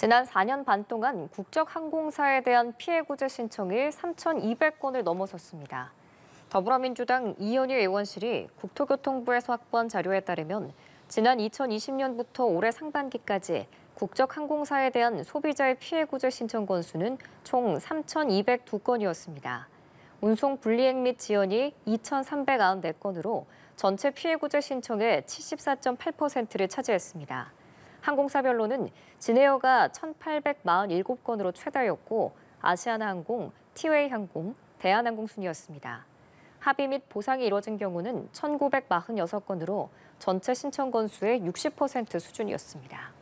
지난 4년 반 동안 국적항공사에 대한 피해 구제 신청이 3,200건을 넘어섰습니다. 더불어민주당 이현일 의원실이 국토교통부에서 확보한 자료에 따르면 지난 2020년부터 올해 상반기까지 국적항공사에 대한 소비자의 피해 구제 신청 건수는 총 3,202건이었습니다. 운송 불이행 및 지연이 2,394건으로 전체 피해 구제 신청의 74.8%를 차지했습니다. 항공사별로는 진에어가 1,847건으로 최다였고 아시아나항공, 티웨이항공, 대한항공 순이었습니다. 합의 및 보상이 이뤄진 경우는 1,946건으로 전체 신청 건수의 60% 수준이었습니다.